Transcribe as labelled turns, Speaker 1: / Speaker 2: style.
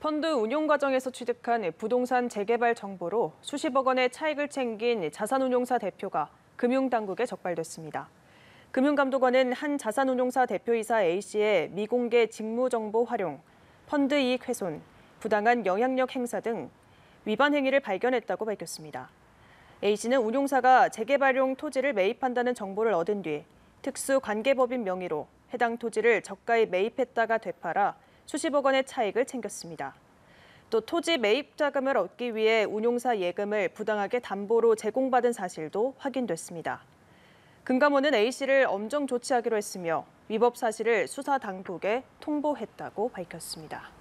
Speaker 1: 펀드 운용 과정에서 취득한 부동산 재개발 정보로 수십억 원의 차익을 챙긴 자산운용사 대표가 금융당국에 적발됐습니다. 금융감독원은 한 자산운용사 대표이사 A씨의 미공개 직무정보 활용, 펀드 이익 훼손, 부당한 영향력 행사 등 위반 행위를 발견했다고 밝혔습니다. A씨는 운용사가 재개발용 토지를 매입한다는 정보를 얻은 뒤 특수 관계법인 명의로 해당 토지를 저가에 매입했다가 되팔아 수십억 원의 차익을 챙겼습니다. 또 토지 매입 자금을 얻기 위해 운용사 예금을 부당하게 담보로 제공받은 사실도 확인됐습니다. 금감원은 A씨를 엄정 조치하기로 했으며 위법 사실을 수사 당국에 통보했다고 밝혔습니다.